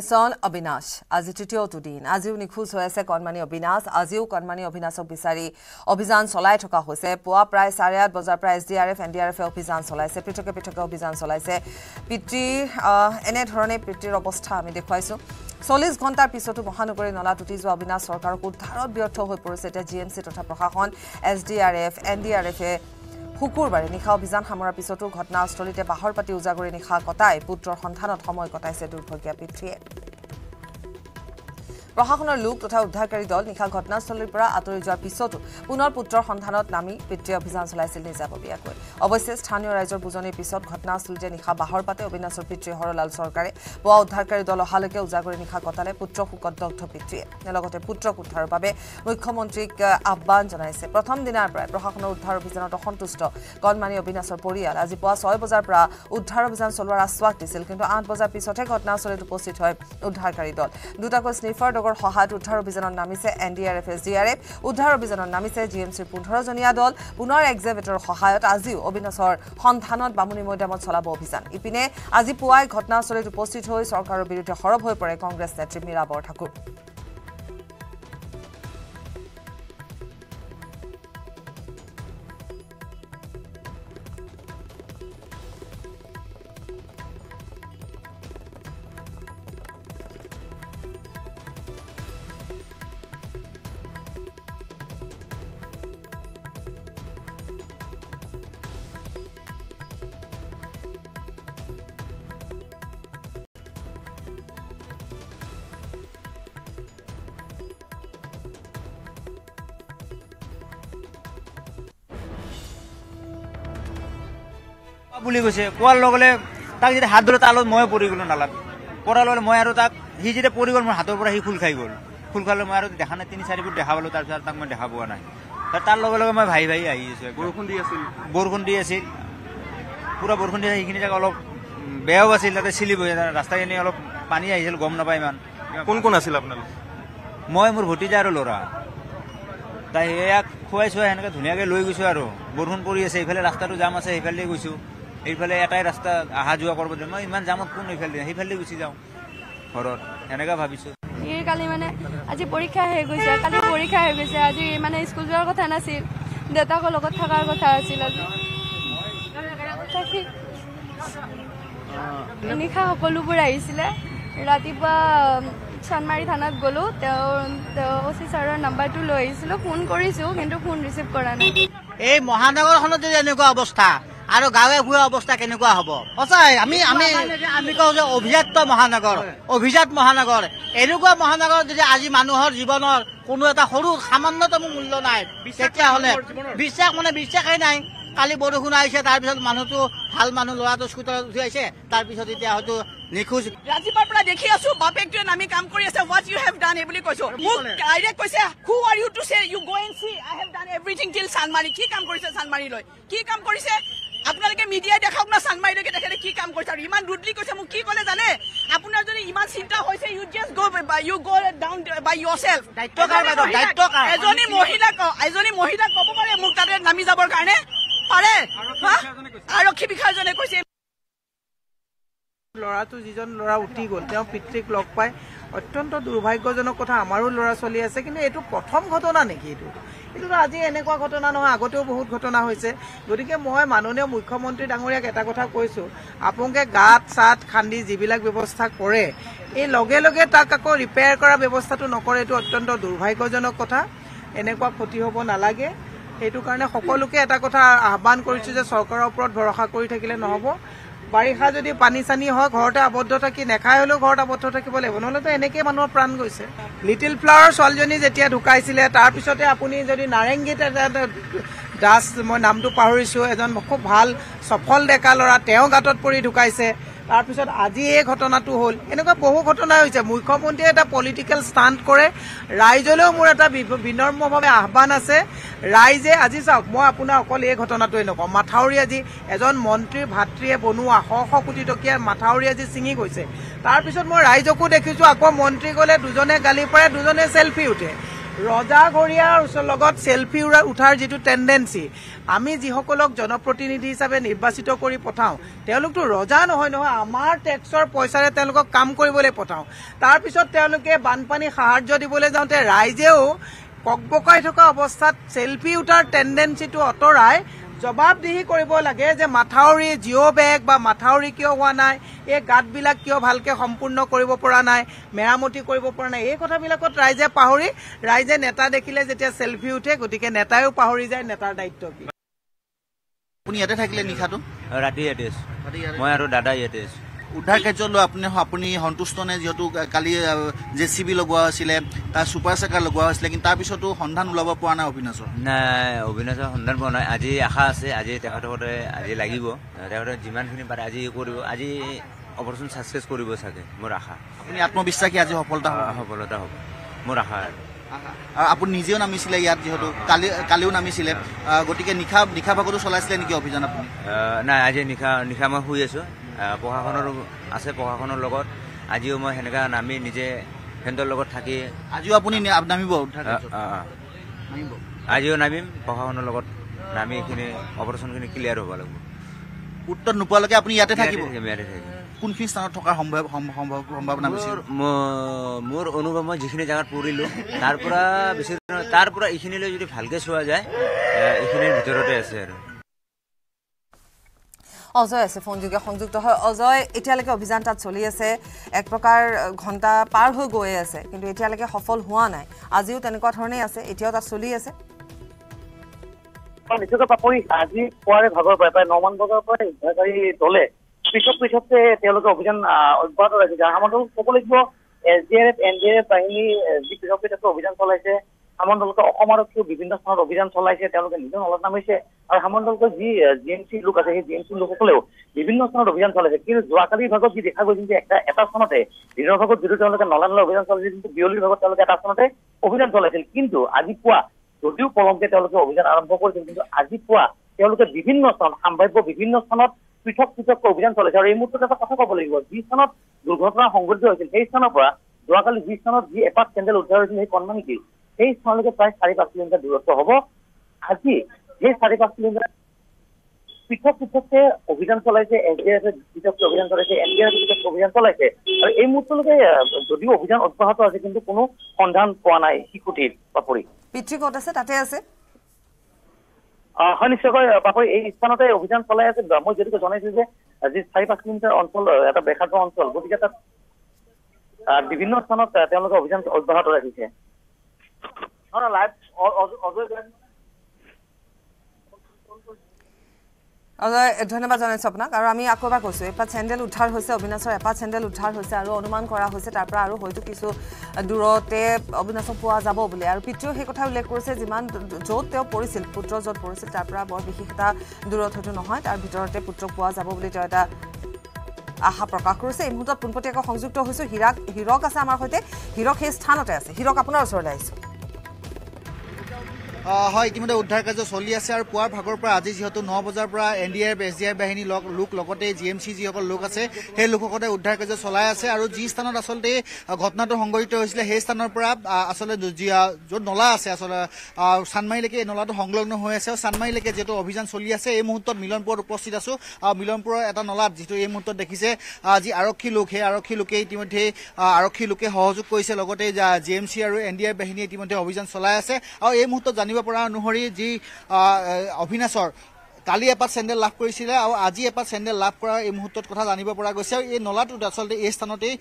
mission Abinash আজি তৃতীয়টো দিন আজিও নিখোজ হৈ আছে কণমানি অবিনাশ আজিও কণমানি অবিনাশক বিচাৰি অভিযান চলাই থকা হৈছে পুৱা প্ৰায় চাৰে আঠ বজাৰ পৰা S D R F N D R F অভিযান চলাইছে পৃথকে পৃথকে অভিযান চলাইছে পিতৃৰ এনেধৰণে পিতৃৰ অৱস্থা আমি দেখুৱাইছোঁ চল্লিছ ঘণ্টাৰ পিছতো মহানগৰীৰ নলাত উটি যোৱা অবিনাশ চৰকাৰক উদ্ধাৰত ব্যৰ্থ হৈ পৰিছে এতিয়া জি এম চি তথা প্ৰশাসন S D R F N D R F শুকুৰবাৰে নিশা অভিযান সামৰাৰ পিছতো ঘটনাস্থলীতে বাহৰ পাতি উজাগৰি নিশা কটাই পুত্ৰৰ সন্ধানত সময় কটাইছে দুৰ্ভগীয়া পিতৃয়ে প্ৰশাসনৰ লোক তথা উদ্ধাৰকাৰী দল নিশা ঘটনাস্থলীৰ পৰা আঁতৰি যোৱাৰ পিছতো পুনৰ পুত্ৰৰ সন্ধানত নামি পিতৃয়ে অভিযান চলাইছিল নিজাববীয়াকৈ অৱশ্যে স্থানীয় ৰাইজৰ বুজনিৰ পিছত ঘটনাস্থলীতে নিশা বাহৰ পাতে অবিনাশৰ পিতৃ হৰলাল চৰকাৰে পুৱা উদ্ধাৰকাৰী দল অহালৈকে উজাগৰি নিশা কটালে পুত্ৰ শোকত দগ্ধ পিতৃয়ে লগতে পুত্ৰক উদ্ধাৰৰ বাবে মুখ্যমন্ত্ৰীক আহান জনাইছে প্ৰথম দিনাৰ পৰাই প্ৰশাসনৰ উদ্ধাৰ অভিযানত অসন্তুষ্ট কণমানি অবিনাশৰ পৰিয়াল আজি পুৱা ছয় বজাৰ পৰা উদ্ধাৰ অভিযান চলোৱাৰ আশ্বাস দিছিল কিন্তু আঠ বজাৰ পিছতহে ঘটনাস্থলীত উপস্থিত হয় উদ্ধাৰকাৰী দল দুটাকৈ স্নিফাৰ লোকৰ সহায়ত উদ্ধাৰ অভিযানত নামিছে N D R F S D R F উদ্ধাৰ অভিযানত নামিছে জি এম চিৰ পোন্ধৰজনীয়া দল পুনৰ এক্সেভেটৰ সহায়ত আজিও অবিনাশৰ সন্ধানত বামুণী মৈদামত চলাব অভিযান ইপিনে আজি পুৱাই ঘটনাস্থলীত উপস্থিত হৈ চৰকাৰৰ বিৰুদ্ধে সৰব হৈ পৰে কংগ্ৰেছ নেত্ৰী মীৰা বৰঠাকুৰ বুলি কৈছে কোৱাৰ লগে লগে তাক যেতিয়া হাত ধৰে তাৰ লগত ময়ে পৰি গলো নালাগে পৰাৰ লগে লগে মই আৰু তাক সি যেতিয়া পৰি গ'ল মোৰ হাতৰ পৰা সি খোল খাই গ'ল খোল খাই লৈ মই আৰু দেখা নাই তিনি চাৰি ফুট দেখা পালোঁ তাৰপিছত তাক মই দেখা পোৱা নাই তাৰ লগে লগে মই ভাই ভাই আহি আছোঁ বৰষুণ দি আছিল বৰষুণ দি আছিল পুৰা বৰষুণ দি আছিল সেইখিনি জেগা অলপ বেয়াও আছিল তাতে চিলিপ হৈ ৰাস্তাখিনি অলপ পানী আহিছিল গম নাপায় ইমান কোন কোন আছিল আপোনালোক মই মোৰ ভতিজা আৰু ল'ৰা তাই সেয়া খুৱাই চুৱাই সেনেকৈ ধুনীয়াকৈ লৈ গৈছোঁ আৰু বৰষুণ পৰি আছে এইফালে ৰাস্তাটো জাম আছে সেইফালেদি গৈছোঁ এইফালে এটাই ৰাস্তা অহা যোৱা কৰিব দিওঁ মই ইমান জামত কোন এইফালে সেইফালে গুচি যাওঁ ঘৰত এনেকুৱা ভাবিছোঁ কালি মানে আজি পৰীক্ষা হৈ গৈছে কালি পৰীক্ষা হৈ গৈছে আজি মানে স্কুল যোৱাৰ কথা নাছিল দেউতাকৰ লগত থকাৰ কথা আছিল আজি নিশা সকলোবোৰ আহিছিলে ৰাতিপুৱা চানমাৰী থানাত গ'লোঁ তেওঁ তেওঁ অ' ছাৰৰ নাম্বাৰটো লৈ আহিছিলোঁ ফোন কৰিছোঁ কিন্তু ফোন ৰিচিভ কৰা নাই এই মহানগৰখনতে এনেকুৱা অৱস্থা আৰু গাঁৱে ভূঁয়ে অৱস্থা কেনেকুৱা হব সঁচাই আমি আমি আমি কওঁ যে অভিজাত মহানগৰ অভিজাত মহানগৰ এনেকুৱা মহানগৰ যদি আজি মানুহৰ জীৱনৰ কোনো এটা সৰু সামান্যতম মূল্য নাই তেতিয়াহ'লে বিশ্বাস মানে বিশ্বাসেই নাই কালি বৰষুণ আহিছে তাৰপিছত মানুহটো ভাল মানুহ ল'ৰাটো স্কুটাৰত উঠি আহিছে তাৰপিছত এতিয়া হয়তো নিখোজ ৰাতিপুৱাৰ পৰা দেখি আছো বাপেকটোৱে নামি কাম কৰি আছে হোৱাট ইউ হেভ ডান এইবুলি কৈছো কৈছে who are you to say you go' see I have done everything till Chandmari কি কাম কৰিছে চানমাৰিলৈ কি কাম কৰিছে আপোনালোকে মিডিয়াই দেখাওক না চানমাৰিলৈকে তেখেতে কি কাম কৰিছে আৰু ইমান দুদলি কৈছে মোক কি ক'লে জানে আপোনাৰ যদি ইমান চিন্তা হৈছে you just go' by you go' down by yourself এজনী মহিলাক এজনী মহিলাক ক'ব পাৰে মোক তাতে নামি যাবৰ কাৰণে পাৰে আৰক্ষী বিষয়াজনে কৈছে ল'ৰাটো যিজন ল'ৰা উঠি গ'ল তেওঁ পিতৃক লগ পাই অত্যন্ত দুৰ্ভাগ্যজনক কথা আমাৰো ল'ৰা ছোৱালী আছে কিন্তু এইটো প্ৰথম ঘটনা নেকি এইটো এইটোতো আজি এনেকুৱা ঘটনা নহয় আগতেও বহুত ঘটনা হৈছে গতিকে মই মাননীয় মুখ্যমন্ত্ৰী ডাঙৰীয়াক এটা কথা কৈছোঁ আপোনালোকে গাঁত চাত খান্দি যিবিলাক ব্যৱস্থা কৰে এই লগে লগে তাক আকৌ ৰিপেয়াৰ কৰা ব্যৱস্থাটো নকৰে এইটো অত্যন্ত দুৰ্ভাগ্যজনক কথা এনেকুৱা ক্ষতি হ'ব নালাগে সেইটো কাৰণে সকলোকে এটা কথা আহ্বান কৰিছোঁ যে চৰকাৰৰ ওপৰত ভৰসা কৰি থাকিলে নহ'ব বাৰিষা যদি পানী চানী হয় ঘৰতে আবদ্ধ থাকি নেখাই হ'লেও ঘৰত আবদ্ধ থাকিব লাগিব নহ'লেতো এনেকেই মানুহৰ প্ৰাণ গৈছে লিটিল ফ্লাৱাৰ ছোৱালীজনী যেতিয়া ঢুকাইছিলে তাৰপিছতে আপুনি যদি নাৰেংগীত এটা দাস মই নামটো পাহৰিছোঁ এজন খুব ভাল সফল ডেকা ল'ৰা তেওঁ গাঁতত পৰি ঢুকাইছে তাৰপিছত আজি এই ঘটনাটো হ'ল এনেকুৱা বহু ঘটনা হৈছে মুখ্যমন্ত্ৰীয়ে এটা পলিটিকেল ষ্টাণ্ট কৰে ৰাইজলৈও মোৰ এটা বিনম্ৰভাৱে আহ্বান আছে ৰাইজে আজি চাওক মই আপোনাৰ অকল এই ঘটনাটোৱে নকওঁ মাথাউৰি আজি এজন মন্ত্ৰীৰ ভাতৃয়ে বনোৱা শ শ কোটি টকীয়া মাথাউৰি আজি ছিঙি গৈছে তাৰপিছত মই ৰাইজকো দেখিছোঁ আকৌ মন্ত্ৰী গ'লে দুজনে গালি পাৰে দুজনে চেল্ফি উঠে ৰজা ঘৰীয়াৰ ওচৰ লগত চেলফি উৰা উঠাৰ যিটো টেণ্ডেঞ্চি আমি যিসকলক জনপ্ৰতিনিধি হিচাপে নিৰ্বাচিত কৰি পঠাওঁ তেওঁলোকতো ৰজা নহয় নহয় আমাৰ টেক্সৰ পইচাৰে তেওঁলোকক কাম কৰিবলৈ পঠাওঁ তাৰপিছত তেওঁলোকে বানপানী সাহাৰ্য দিবলৈ যাওঁতে ৰাইজেও কক বকাই থকা অৱস্থাত চেলফি উঠাৰ টেণ্ডেঞ্চিটো আঁতৰাই জবাবদিহি কৰিব লাগে যে মাথাউৰি জিঅ' বেগ বা মাথাউৰি কিয় হোৱা নাই এই গাঁতবিলাক কিয় ভালকৈ সম্পূৰ্ণ কৰিব পৰা নাই মেৰামতি কৰিব পৰা নাই এই কথাবিলাকত ৰাইজে পাহৰি ৰাইজে নেতা দেখিলে যেতিয়া চেলফি উঠে গতিকে নেতায়ো পাহৰি যায় নেতাৰ দায়িত্ব কি আপুনি ইয়াতে থাকিলে নিশাটো ৰাতি ইয়াতে মই আৰু দাদা ইয়াতে উদ্ধাৰ কাৰ্য লৈ আপুনি আপুনি সন্তুষ্ট নে যিহেতু কালি জে চি বি লগোৱা হৈছিলে তাৰ ছুপাৰ চাকাৰ লগোৱা হৈছিলে কিন্তু তাৰপিছতো সন্ধান ওলাব পৰা নাই অবিনাশৰ নাই অবিনাশৰ সন্ধান পোৱা নাই আজি আশা আছে আজি তেখেতসকলে আজি লাগিব তেখেতে যিমানখিনি পাৰে আজি কৰিব আজি অপাৰেশ্যন ছাকচেছ কৰিব চাগে মোৰ আশা আপুনি আত্মবিশ্বাসী আজি সফলতা সফলতা হ'ব মোৰ আশা আৰু আপুনি নিজেও নামিছিলে ইয়াত যিহেতু কালি কালিও নামিছিলে গতিকে নিশা নিশা ভাগতো চলাইছিলে নেকি অভিযান আপুনি নাই আজি নিশা নিশা মই শুই আছোঁ প্ৰশাসনৰ আছে প্ৰশাসনৰ লগত আজিও মই সেনেকৈ নামি নিজে সিহঁতৰ লগত থাকি আজিও আপুনি নামিব আজিও নামিম প্ৰশাসনৰ লগত নামি এইখিনি অপাৰেশ্যনখিনি ক্লিয়াৰ হ'ব লাগিব উত্তৰ নোপোৱালৈকে আপুনি ইয়াতে থাকিব ইয়াতে থাকিব কোনখিনি স্থানত থকাৰ সম্ভৱ সম্ভাৱনা বেছি মোৰ অনুভৱ মই যিখিনি জেগাত পৰিলোঁ তাৰ পৰা বেছি তাৰ পৰা এইখিনিলৈ যদি ভালকৈ চোৱা যায় এইখিনিৰ ভিতৰতে আছে আৰু অজয় আছে ফোনযোগে সংযুক্ত হয় অজয় এতিয়ালৈকে অভিযান তাত চলি আছে এক প্ৰকাৰ ঘণ্টা পাৰ হৈ গৈ আছে কিন্তু এতিয়ালৈকে সফল হোৱা নাই আজিও তেনেকুৱা ধৰণেই আছে এতিয়াও তাত চলি আছে নিশ্চয় পাপৰি আজি পুৱাৰে ভাগৰ পৰা প্ৰায় নমান বজাৰ পৰাই উদ্ধাৰকাৰী দলে পৃথক পৃথককে তেওঁলোকে অভিযান অব্যাহত ৰাখিছে আমাৰ ক'ব লাগিব S D R F N D R F বাহিনী যি পৃথক পৃথককে অভিযান চলাইছে সামন্তলকে অসম আৰক্ষীয়েও বিভিন্ন স্থানত অভিযান চলাইছে তেওঁলোকে নিজৰ নলত নামিছে আৰু সামন্তলকে যি জি এম চি লোক আছে সেই জি এম চি লোকসকলেও বিভিন্ন স্থানত অভিযান চলাইছে কিন্তু যোৱাকালিৰ ভাগত যি দেখা গৈছিল যে এটা এটা স্থানতে দিনৰ ভাগত যদিও তেওঁলোকে নলানলৈ অভিযান চলাইছিল কিন্তু বিয়লিৰ ভাগত তেওঁলোকে এটা স্থানতে অভিযান চলাইছিল কিন্তু আজি পুৱা যদিও পলমকে তেওঁলোকে অভিযান আৰম্ভ কৰিছিল কিন্তু আজি পুৱা তেওঁলোকে বিভিন্ন স্থান সাম্ভাব্য বিভিন্ন স্থানত পৃথক পৃথক অভিযান চলাইছে আৰু এই মুহূৰ্তত এটা কথা ক'ব লাগিব যি স্থানত দুৰ্ঘটনা সংঘটিত হৈছিল সেই স্থানৰ পৰা যোৱাকালি যি স্থানত যি এপাক কেণ্ডেল উদ্ধাৰ হৈছিল সেই কণমানিটিৰ সেই স্থানলৈকে প্ৰায় চাৰি পাঁচ কিলোমিটাৰ দূৰত্ব হ'ব আজি সেই চাৰি পাঁচ কিলোমিটাৰ পৃথক পৃথককে অভিযান চলাইছে এছ ডি এফে পৃথককে অভিযান চলাইছে এন ডি আৰ এফে পৃথককে অভিযান চলাইছে আৰু এই মুহূৰ্তলৈকে যদিও অভিযান অব্যাহত আছে কিন্তু কোনো সন্ধান পোৱা নাই শিশুটিৰ বাপৰি পিতৃ ক'ত আছে তাতে আছে হয় নিশ্চয়কৈ বাপৰি এই স্থানতে অভিযান চলাই আছে মই যদি জনাইছো যে যি চাৰি পাঁচ কিলোমিটাৰ অঞ্চল এটা বেখাৰ অঞ্চল গতিকে তাত বিভিন্ন স্থানত তেওঁলোকে অভিযান অব্যাহত ৰাখিছে 可能来我我我这边。অজয় ধন্যবাদ জনাইছো আপোনাক আৰু আমি আকৌ এবাৰ কৈছোঁ এপাত চেণ্ডেল উদ্ধাৰ হৈছে অবিনাশৰ এপাত চেণ্ডেল উদ্ধাৰ হৈছে আৰু অনুমান কৰা হৈছে তাৰ পৰা আৰু হয়তো কিছু দূৰতে অবিনাশক পোৱা যাব বুলি আৰু পিতৃয়েও সেই কথা উল্লেখ কৰিছে যিমান য'ত তেওঁ পৰিছিল পুত্ৰ য'ত পৰিছিল তাৰ পৰা বৰ বিশেষ এটা দূৰত হয়তো নহয় তাৰ ভিতৰতে পুত্ৰ পোৱা যাব বুলি তেওঁ এটা আশা প্ৰকাশ কৰিছে এই মুহূৰ্তত পোনপটীয়াকৈ সংযুক্ত হৈছোঁ হীৰাক হীৰক আছে আমাৰ সৈতে হীৰক সেই স্থানতে আছে হীৰক আপোনাৰ ওচৰলৈ আহিছোঁ হয় ইতিমধ্যে উদ্ধাৰ কাৰ্য চলি আছে আৰু পুৱাৰ ভাগৰ পৰা আজি যিহেতু ন বজাৰ পৰা N D R F S D R বাহিনী লোক লগতে জি এম চি যিসকল লোক আছে সেই লোকসকলে উদ্ধাৰ কাৰ্য চলাই আছে আৰু যি স্থানত আচলতে ঘটনাটো সংঘটিত হৈছিলে সেই স্থানৰ পৰা আচলতে য'ত নলা আছে আচলতে চানমাৰীলৈকে এই নলাটো সংলগ্ন হৈ আছে আৰু চানমাৰীলৈকে যিহেতু অভিযান চলি আছে এই মুহূৰ্তত মিলনপুৰত উপস্থিত আছোঁ আৰু মিলনপুৰৰ এটা নলাত যিটো এই মুহূৰ্তত দেখিছে যি আৰক্ষী লোক সেই আৰক্ষী লোকে ইতিমধ্যে আৰক্ষী লোকে সহযোগ কৰিছে লগতে জি এম চি আৰু এন ডি আৰ বাহিনীয়ে ইতিমধ্যে অভিযান চলাই আছে আৰু এই মুহূৰ্তত জানিব পৰা অনুসৰি যি অবিনাশৰ কালি এপাত চেণ্ডেল লাভ কৰিছিলে আৰু আজি এপাত চেণ্ডেল লাভ কৰাৰ এই মুহূৰ্তত কথা জানিব পৰা গৈছে আৰু এই নলাটোত আচলতে এই স্থানতেই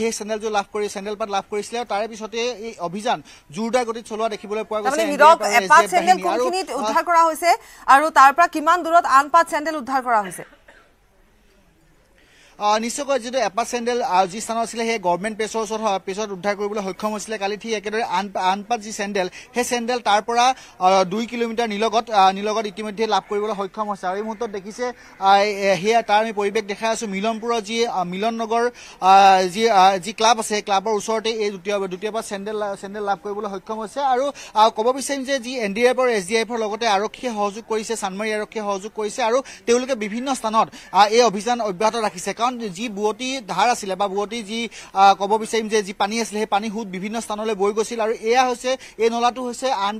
সেই চেণ্ডেলটো লাভ কৰি চেণ্ডেল পাত লাভ কৰিছিলে আৰু তাৰে পিছতে এই অভিযান জোৰদাৰ গতিত চলোৱা দেখিবলৈ পোৱা গৈছে উদ্ধাৰ কৰা হৈছে আৰু তাৰ পৰা কিমান দূৰত আন পাত চেণ্ডেল উদ্ধাৰ কৰা হৈছে নিশ্চয়কৈ যিটো এপা চেণ্ডেল যি স্থানত আছিলে সেই গভমেণ্ট পেছৰ ওচৰত পেছত উদ্ধাৰ কৰিবলৈ সক্ষম হৈছিলে কালি ঠিক একেদৰে আন আনপাত যি চেণ্ডেল সেই চেণ্ডেল তাৰ পৰা দুই কিলোমিটাৰ নিলগত নিলগত ইতিমধ্যে লাভ কৰিবলৈ সক্ষম হৈছে আৰু এই মুহূৰ্তত দেখিছে সেয়া তাৰ আমি পৰিৱেশ দেখাই আছোঁ মিলনপুৰৰ যি মিলন নগৰ যি যি ক্লাব আছে সেই ক্লাবৰ ওচৰতে এই দ্বিতীয় দ্বিতীয়বাৰ চেণ্ডেল চেণ্ডেল লাভ কৰিবলৈ সক্ষম হৈছে আৰু ক'ব বিচাৰিম যে যি এন ডি এফ আৰু এছ ডি এফৰ লগতে আৰক্ষীয়ে সহযোগ কৰিছে চানমাৰী আৰক্ষীয়ে সহযোগ কৰিছে আৰু তেওঁলোকে বিভিন্ন স্থানত এই অভিযান অব্যাহত ৰাখিছে কাৰণ যি যুয়তী ধাৰ আছিলে বা যি কব বিচাৰিম যে যি পানী আছিলে সেই পানী সুদ বিভিন্ন স্থানলৈ বৈ গৈছিল আৰু এয়া হৈছে এই নলাটো হৈছে আন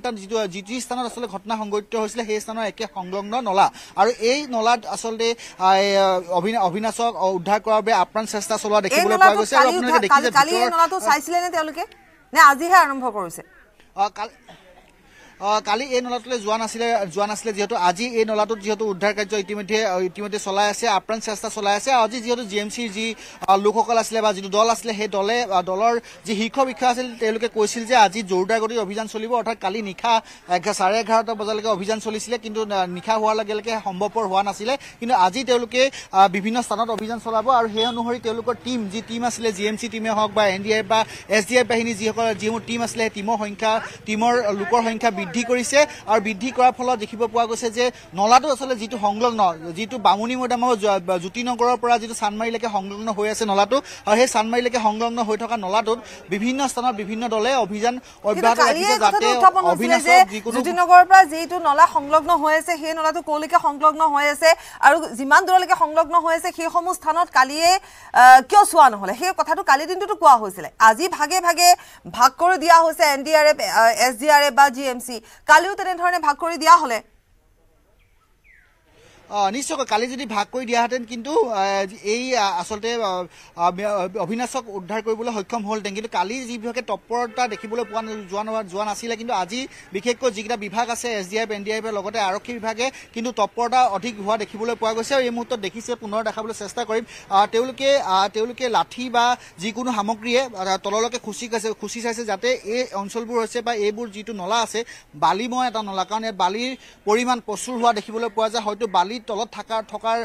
যি যি স্থানত আচলতে ঘটনা সংঘটিত হৈছিলে সেই স্থানৰ একে সংলগ্ন নলা আৰু এই নলাত আসলে অবিনাশক কৰাৰ বাবে আপ্ৰাণ চেষ্টা চলা দেখবেন দেখি কালি নলাটো চাইছিলেন আজিহে আৰম্ভ কৰেছে আহ কাল কালি এই নলাটোলৈ যোৱা নাছিলে যোৱা নাছিলে যিহেতু আজি এই নলাটোত যিহেতু উদ্ধাৰ কাৰ্য ইতিমধ্যে ইতিমধ্যে চলাই আছে আপ্ৰাণ চেষ্টা চলাই আছে আজি যিহেতু জি এম চিৰ যি লোকসকল আছিলে বা যিটো দল আছিলে সেই দলে দলৰ যি শীৰ্ষ বিষয়া আছিল তেওঁলোকে কৈছিল যে আজি জোৰদাৰ গতিত অভিযান চলিব অৰ্থাৎ কালি নিশা চাৰে এঘাৰটা বজালৈকে অভিযান চলিছিলে কিন্তু নিশা হোৱাৰ লগে লগে সম্ভৱপৰ হোৱা নাছিলে কিন্তু আজি তেওঁলোকে বিভিন্ন স্থানত অভিযান চলাব আৰু সেই অনুসৰি তেওঁলোকৰ টীম যি টীম আছিলে জি এম চি টীমে হওক বা এন ডি আই বা এছ ডি আই বাহিনী যিসকল যিসমূহ টীম আছিলে সেই টীমৰ সংখ্যা টীমৰ লোকৰ সংখ্যা বৃদ্ধি কৰিছে আৰু বৃদ্ধি কৰাৰ ফলত দেখিব পোৱা গৈছে যে নলাটো আচলতে যিটো সংলগ্ন যিটো বামুণি মৈদামৰ জ্যোতি নগৰৰ পৰা যিটো চানমাৰীলৈকে সংলগ্ন হৈ আছে নলাটো আৰু সেই চানমাৰীলৈকে সংলগ্ন হৈ থকা নলাটোত বিভিন্ন স্থানত বিভিন্ন দলে অভিযান অব্যাহত ৰাখিছে যাতে জ্যোতিনগৰৰ পৰা যিটো নলা সংলগ্ন হৈ আছে সেই নলাটো কলৈকে সংলগ্ন হৈ আছে আৰু যিমান দূৰলৈকে সংলগ্ন হৈ আছে সেইসমূহ স্থানত কালিয়ে কিয় চোৱা নহ'লে সেই কথাটো কালিৰ দিনটোতো কোৱা হৈছিলে আজি ভাগে ভাগে ভাগ কৰি দিয়া হৈছে N D R F S D R F বা জি এম চি কালিও তেনেধৰণে ভাগ কৰি দিয়া হ'লে নিশ্চয়কৈ কালি যদি ভাগ কৰি দিয়াহেঁতেন কিন্তু এই আচলতে অবিনাশক উদ্ধাৰ কৰিবলৈ সক্ষম হ'লহেঁতেন কিন্তু কালি যিবিলাকে তৎপৰতা দেখিবলৈ পোৱা যোৱা যোৱা নাছিলে কিন্তু আজি বিশেষকৈ যিকেইটা বিভাগ আছে S D F N D F লগতে আৰক্ষী বিভাগে কিন্তু তৎপৰতা অধিক হোৱা দেখিবলৈ পোৱা গৈছে আৰু এই মুহূৰ্তত দেখিছে পুনৰ দেখাবলৈ চেষ্টা কৰিম তেওঁলোকে তেওঁলোকে লাঠি বা যিকোনো সামগ্ৰীয়ে তললৈকে খুচি গৈছে খুচি চাইছে যাতে এই অঞ্চলবোৰ হৈছে বা এইবোৰ যিটো নলা আছে বালিময় এটা নলা কাৰণ ইয়াত বালিৰ পৰিমাণ প্ৰচুৰ হোৱা দেখিবলৈ পোৱা যায় হয়তো বালি গাড়ী তলত থকাৰ থকাৰ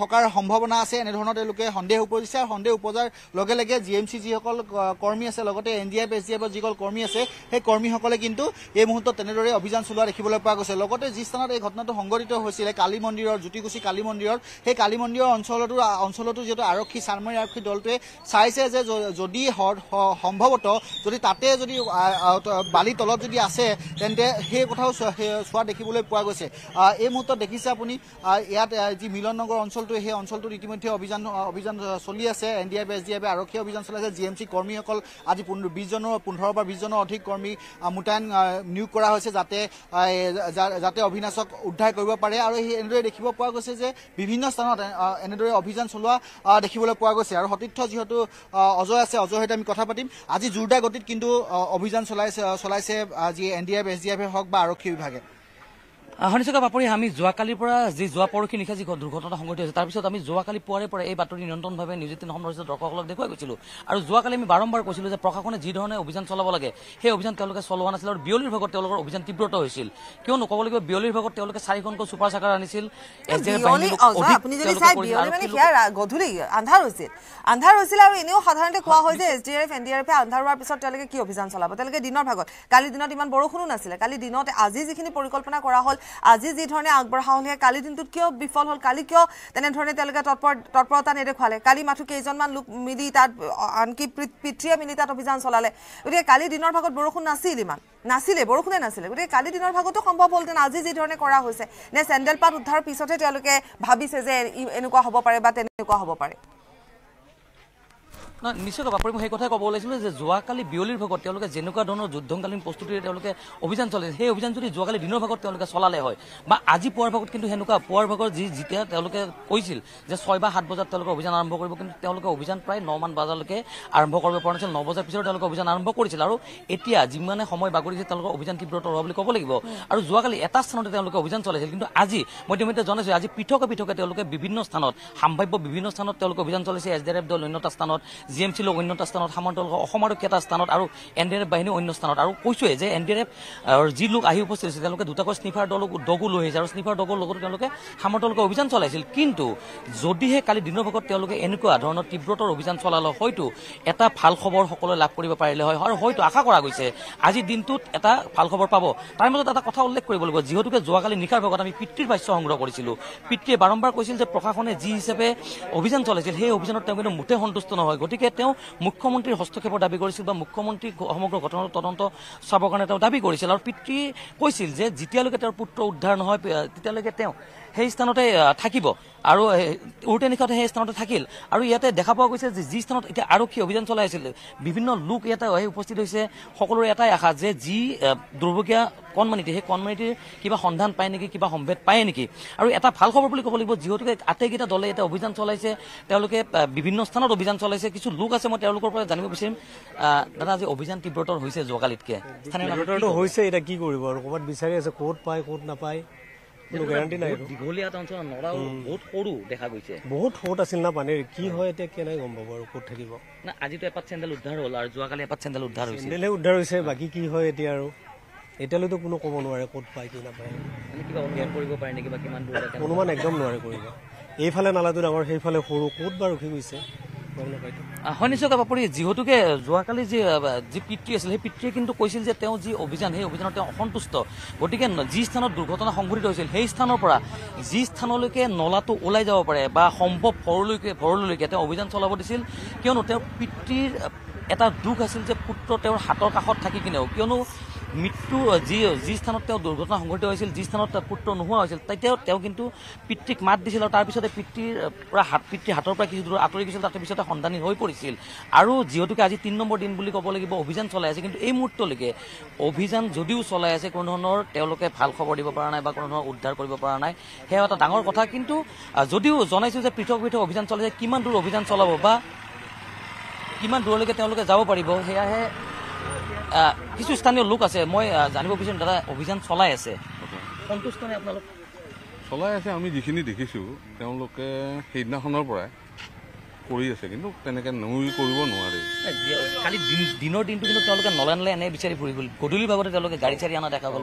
থকাৰ সম্ভাৱনা আছে এনেধৰণৰ তেওঁলোকে সন্দেহ উপজিছে আৰু সন্দেহ উপজাৰ লগে লগে জি এম চি যিসকল কৰ্মী আছে লগতে N D F S D এফৰ যিসকল কৰ্মী আছে সেই কৰ্মীসকলে কিন্তু এই মুহূৰ্তত তেনেদৰে অভিযান চলোৱা দেখিবলৈ পোৱা গৈছে লগতে যি স্থানত এই ঘটনাটো সংঘটিত হৈছিলে কালী মন্দিৰৰ জ্যোতিকুচি কালী মন্দিৰৰ সেই কালী মন্দিৰৰ অঞ্চলতো অঞ্চলতো যিহেতু আৰক্ষী চানমাৰী আৰক্ষী দলটোৱে চাইছে যে যদি সম্ভৱতঃ যদি তাতে যদি বালি তলত যদি আছে তেন্তে সেই কথাও চোৱা দেখিবলৈ পোৱা গৈছে এই মুহূৰ্তত দেখিছে আপুনি ইয়াত যি মিলন নগৰ অঞ্চলটো সেই অঞ্চলটোত ইতিমধ্যে অভিযান অভিযান চলি আছে N D I S D I আৰক্ষীয়ে অভিযান চলাইছে জি এম চি কৰ্মীসকল আজি বিশজনৰ পোন্ধৰ বা বিশজনৰ অধিক কৰ্মী মোতায়েন নিয়োগ কৰা হৈছে যাতে যাতে অবিনাশক উদ্ধাৰ কৰিব পাৰে আৰু সেই এনেদৰে দেখিব পোৱা গৈছে যে বিভিন্ন স্থানত এনেদৰে অভিযান চলোৱা দেখিবলৈ পোৱা গৈছে আৰু সতীৰ্থ যিহেতু অজয় আছে অজয় সৈতে আমি কথা পাতিম আজি জোৰদাৰ গতিত কিন্তু অভিযান চলাই চলাইছে যি N D I S D I হওক বা আৰক্ষী বিভাগে হনিচুকা বাপৰি আমি যোৱাকালিৰ পৰা যি যোৱা পৰহি নিশা যি দুৰ্ঘটনা সংঘটিত হৈছে তাৰপিছত আমি যোৱাকালি পুৱাৰে পৰা এই বাতৰি নিয়ন্ত্ৰণভাৱে নিউজ এইটিন সম্ৰাজ্যৰ দৰ্শকসকলক দেখুৱাই গৈছিলোঁ আৰু যোৱাকালি আমি বাৰম্বাৰ কৈছিলোঁ যে প্ৰশাসনে ধৰণে অভিযান চলাব লাগে সেই অভিযান তেওঁলোকে চলোৱা নাছিল আৰু বিয়লিৰ ভাগত তেওঁলোকৰ অভিযান তীব্ৰত হৈছিল কিয় ক'ব লাগিব বিয়লিৰ ভাগত তেওঁলোকে চাৰিখনকৈ ছুপাৰ চাকাৰ আনিছিল গধূলি আন্ধাৰ হৈছিল আন্ধাৰ হৈছিল আৰু এনেও সাধাৰণতে কোৱা হৈছে S D F N D R এফে আন্ধাৰ হোৱাৰ পিছত তেওঁলোকে কি অভিযান চলাব তেওঁলোকে দিনৰ ভাগত কালিৰ দিনত ইমান বৰষুণো নাছিলে কালি দিনত আজি যিখিনি পৰিকল্পনা কৰা হ'ল আজি যি ধৰণে আগবঢ়া হ'লহে কালি দিনটোত কিয় বিফল হ'ল কালি কিয় তেনেধৰণে তেওঁলোকে তৎপৰ তৎপৰতা নেদেখুৱালে কালি মাথো কেইজনমান লোক মিলি তাত আনকি পিতৃয়ে মিলি তাত অভিযান চলালে গতিকে কালি দিনৰ ভাগত বৰষুণ নাছিল ইমান নাছিলে বৰষুণে নাছিলে গতিকে কালি দিনৰ ভাগতো সম্ভৱ হ'লহেঁতেন আজি যি ধৰণে কৰা হৈছে নে চেণ্ডেল পাত উদ্ধাৰ পিছতহে তেওঁলোকে ভাবিছে যে এনেকুৱা হ'ব পাৰে বা তেনেকুৱা হ'ব পাৰে নিশ্চয় কবা আপুনি মোক সেই কথাই ক'ব ওলাইছিলোঁ যে যোৱাকালি বিয়লিৰ ভাগত তেওঁলোকে যেনেকুৱা ধৰণৰ যুদ্ধকালীন প্ৰস্তুতিৰে তেওঁলোকে অভিযান চলাইছে সেই অভিযান যদি যোৱাকালি দিনৰ ভাগত তেওঁলোকে চলালে হয় বা আজি পুৱাৰ ভাগত কিন্তু সেনেকুৱা পুৱাৰ ভাগত যি যেতিয়া তেওঁলোকে কৈছিল যে ছয় বা সাত বজাত তেওঁলোকে অভিযান আৰম্ভ কৰিব কিন্তু তেওঁলোকে অভিযান প্ৰায় নমান বজালৈকে আৰম্ভ কৰিব পৰা নাছিল ন বজাৰ পিছত তেওঁলোকে অভিযান আৰম্ভ কৰিছিল আৰু এতিয়া যিমানে সময় বাগৰিছে তেওঁলোকৰ অভিযান তীব্ৰতৰ হোৱা বুলি ক'ব লাগিব আৰু যোৱাকালি এটা স্থানতে তেওঁলোকে অভিযান চলাইছিল কিন্তু আজি মই ইতিমধ্যে জনাইছোঁ আজি পৃথকে পৃথকে তেওঁলোকে বিভিন্ন স্থানত সাম্ভাব্য বিভিন্ন স্থানত তেওঁলোকে অভিযান চলাইছে এছ ডি আৰ এফ দল অন্যতা স্থানত জি এম চি লগ অন্য এটা স্থানত সামৰ দল অসম আৰক্ষী এটা স্থানত আৰু এন ডি আৰ এফ বাহিনী অন্য স্থানত আৰু কৈছোৱে যে এন ডি আৰ এফ যি লোক আহি উপস্থিত হৈছিল তেওঁলোকে দুটাকৈ স্নিফাৰ দলক দগো লৈ আহিছে আৰু স্নিফাৰ দগৰ লগতো তেওঁলোকে সামৰ দলকে অভিযান চলাইছিল কিন্তু যদিহে কালি দিনৰ ভাগত তেওঁলোকে এনেকুৱা ধৰণৰ তীব্ৰতৰ অভিযান চলালে হয়তো এটা ভাল খবৰ সকলোৱে লাভ কৰিব পাৰিলে হয় আৰু হয়তো আশা কৰা গৈছে আজি দিনটোত এটা ভাল খবৰ পাব তাৰ মাজত এটা কথা উল্লেখ কৰিব লাগিব যিহেতুকে যোৱাকালি নিশাৰ ভাগত আমি পিতৃৰ ভাষ্য সংগ্ৰহ কৰিছিলোঁ পিতৃয়ে বাৰম্বাৰ কৈছিল যে প্ৰশাসনে যি হিচাপে অভিযান চলাইছিল সেই অভিযানত তেওঁ কিন্তু মুঠে সন্তুষ্ট নহয় গতিকে গতিকে তেওঁ মুখ্যমন্ত্ৰীৰ হস্তক্ষেপৰ দাবী কৰিছিল বা মুখ্যমন্ত্ৰী সমগ্ৰ ঘটনাৰ তদন্ত চাবৰ কাৰণে তেওঁ দাবী কৰিছিল আৰু পিতৃ কৈছিল যে যেতিয়ালৈকে তেওঁৰ পুত্ৰ উদ্ধাৰ নহয় তেতিয়ালৈকে তেওঁ সেই স্থানতে থাকিব আৰু উৰুটে নিশাতে সেই স্থানতে থাকিল আৰু ইয়াতে দেখা পোৱা গৈছে যে যি স্থানত এতিয়া আৰক্ষী অভিযান চলাই আছিল বিভিন্ন লোক ইয়াতে আহি উপস্থিত হৈছে সকলোৰে এটাই আশা যে যি দুৰ্ভগীয়া কণমানিটি সেই কণমানিটিৰ কিবা সন্ধান পায় নেকি কিবা সম্ভেদ পায় নেকি আৰু এটা ভাল খবৰ বুলি ক'ব লাগিব যিহেতুকে আটাইকেইটা দলে এতিয়া অভিযান চলাইছে তেওঁলোকে বিভিন্ন স্থানত অভিযান চলাইছে কিছু লোক আছে মই তেওঁলোকৰ পৰা জানিব বিচাৰিম দাদা আজি অভিযান তীব্ৰতৰ হৈছে যোগালিতকৈ হৈছে এতিয়া কি কৰিব আৰু ক'ৰবাত বিচাৰি আছে ক'ত পায় ক'ত নাপায় অনুমান একদম নোৱাৰে কৰিব এইফালে নালাটো ডাঙৰ সেইফালে সৰু কত বাৰু ৰখি গৈছে হয় শুনিছোঁ পাপৰি যিহেতুকে যোৱাকালি যি যি পিতৃ আছিল সেই পিতৃয়ে কিন্তু কৈছিল যে তেওঁ যি অভিযান সেই অভিযানত তেওঁ অসন্তুষ্ট গতিকে যি স্থানত দুৰ্ঘটনা সংঘটিত হৈছিল সেই স্থানৰ পৰা যি স্থানলৈকে নলাটো ওলাই যাব পাৰে বা সম্ভৱ ঘৰলৈকে ঘৰলৈকে তেওঁ অভিযান চলাব দিছিল কিয়নো তেওঁ পিতৃৰ এটা দুখ আছিল যে পুত্ৰ তেওঁৰ হাতৰ কাষত থাকি কিনেও কিয়নো মৃত্যু যি যি স্থানত তেওঁ দুৰ্ঘটনা সংঘটিত হৈছিল যি স্থানত তেওঁ পুত্ৰ নোহোৱা হৈছিল তেতিয়াও তেওঁ কিন্তু পিতৃক মাত দিছিল আৰু তাৰপিছতে পিতৃৰ পৰা হাত পিতৃৰ হাতৰ পৰা কিছু দূৰ আঁতৰি গৈছিল তাতে পিছতে সন্ধানী হৈ পৰিছিল আৰু যিহেতুকে আজি তিনি নম্বৰ দিন বুলি ক'ব লাগিব অভিযান চলাই আছে কিন্তু এই মুহূৰ্তলৈকে অভিযান যদিও চলাই আছে কোনো ধৰণৰ তেওঁলোকে ভাল খবৰ দিব পৰা নাই বা কোনো ধৰণৰ উদ্ধাৰ কৰিব পৰা নাই সেয়া এটা ডাঙৰ কথা কিন্তু যদিও জনাইছোঁ যে পৃথক পৃথক অভিযান চলাইছে কিমান দূৰ অভিযান চলাব বা কিমান দূৰলৈকে তেওঁলোকে যাব পাৰিব সেয়াহে কিছু স্থানীয় লোক আছে মই জানিব বিচাৰিম দাদা অভিযান চলাই আছে সন্তুষ্ট নে আপোনালোক চলাই আছে আমি যিখিনি দেখিছোঁ তেওঁলোকে সেইদিনাখনৰ পৰাই কৰি আছে কিন্তু তেনেকৈ নৈ কৰিব নোৱাৰে খালি দিনৰ দিনটো কিন্তু তেওঁলোকে নলে নলে এনেই বিচাৰি ফুৰিবলৈ গধূলি ভাগতে তেওঁলোকে গাড়ী চাৰি অনা দেখা পাব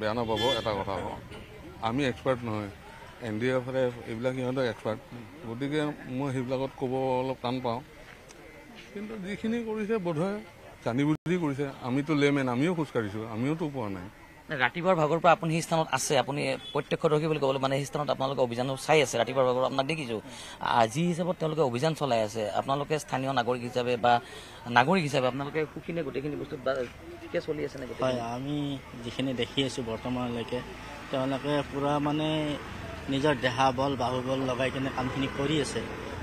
বেয়া নাপাব এটা কথা হ'ব আমি এক্সপাৰ্ট নহয় এন ডি এফ এফ এইবিলাক সিহঁতৰ এক্সপাৰ্ট গতিকে মই সেইবিলাকত ক'ব অলপ টান পাওঁ কিন্তু যিখিনি কৰিছে বোধহয় জানি বুজি কৰিছে আমিতো লেমেন আমিও খোজকাঢ়িছো আমিওতো পোৱা নাই ৰাতিপুৱাৰ ভাগৰ পৰা আপুনি সেই স্থানত আছে আপুনি প্ৰত্যক্ষদৰ্শী বুলি ক'বলৈ মানে সেই স্থানত আপোনালোকে অভিযানো চাই আছে ৰাতিপুৱাৰ ভাগৰ আপোনাক দেখিছোঁ আজি হিচাপত তেওঁলোকে অভিযান চলাই আছে আপোনালোকে স্থানীয় নাগৰিক হিচাপে বা নাগৰিক হিচাপে আপোনালোকে সুখীনে গোটেইখিনি বস্তু বা ঠিকে চলি আছেনে হয় আমি যিখিনি দেখি আছো বৰ্তমানলৈকে তেওঁলোকে পুৰা মানে নিজৰ দেহা বল বাহুবল লগাই কিনে কামখিনি কৰি আছে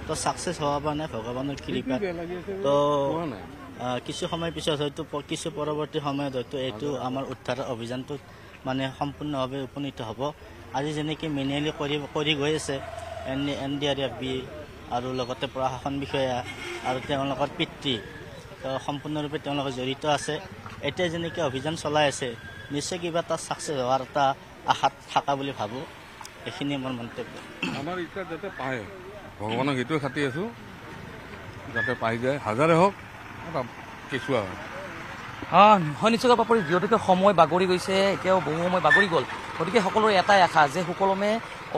তো ছাকচেছ হোৱা পৰা নাই ভগৱানৰ কৃপা তো কিছু সময় পিছত হয়তো কিছু পৰৱৰ্তী সময়ত হয়তো এইটো আমাৰ উদ্ধাৰ অভিযানটো মানে সম্পূৰ্ণভাৱে উপনীত হ'ব আজি যেনেকৈ মেনুৱেলি কৰি কৰি গৈ আছে N N D R F বি আৰু লগতে প্ৰশাসন বিষয়া আৰু তেওঁলোকৰ পিতৃ সম্পূৰ্ণৰূপে তেওঁলোক জড়িত আছে এতিয়া যেনেকৈ অভিযান চলাই আছে নিশ্চয় কিবা এটা ছাকচেছ হোৱাৰ এটা আশাত থকা বুলি ভাবোঁ এইখিনি মোৰ মন্তব্য আমাৰ ইচ্ছা যাতে পায় ভগৱানক সেইটোৱে খাতি আছোঁ যাতে পাই যায় হাজাৰে হওক কেঁচুৱা হয় নিশ্চয় পাপৰি যিহেতুকে সময় বাগৰি গৈছে এতিয়াও বহু সময় বাগৰি গ'ল গতিকে সকলোৰে এটাই আশা যে সুকলমে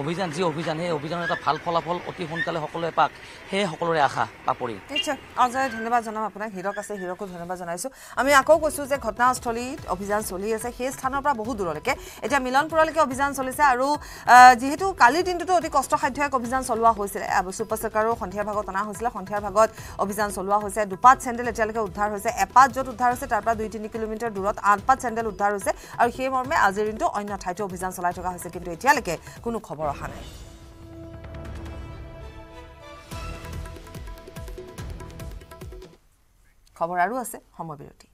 অভিযান যি অভিযান সেই অভিযানৰ এটা ভাল ফলাফল অতি সোনকালে সকলোৱে পাক সেয়ে সকলোৰে আশা পাপৰি নিশ্চয় অজয় ধন্যবাদ জনাম আপোনাক হীৰক আছে হীৰকো ধন্যবাদ জনাইছোঁ আমি আকৌ কৈছোঁ যে ঘটনাস্থলীত অভিযান চলি আছে সেই স্থানৰ পৰা বহু দূৰলৈকে এতিয়া মিলনপুৰলৈকে অভিযান চলিছে আৰু যিহেতু কালিৰ দিনটোতো অতি কষ্টসাধ্য এক অভিযান চলোৱা হৈছিলে ছুপাৰ চাৰ্কাৰো সন্ধিয়াৰ ভাগত অনা হৈছিলে সন্ধিয়াৰ ভাগত অভিযান চলোৱা হৈছে দুপাত চেণ্ডেল এতিয়ালৈকে উদ্ধাৰ হৈছে এপাত য'ত উদ্ধাৰ হৈছে তাৰ পৰা দুই তিনি কিলোমিটাৰ দূৰত আঠপাত চেণ্ডেল উদ্ধাৰ হৈছে আৰু সেই মৰ্মে আজিৰ দিনটো অন্য ঠাইতো অভিযান চলাই থকা হৈছে কিন্তু এতিয়ালৈকে কোনো খবৰ অহা নাই খবৰ আৰু আছে সময় বিৰতি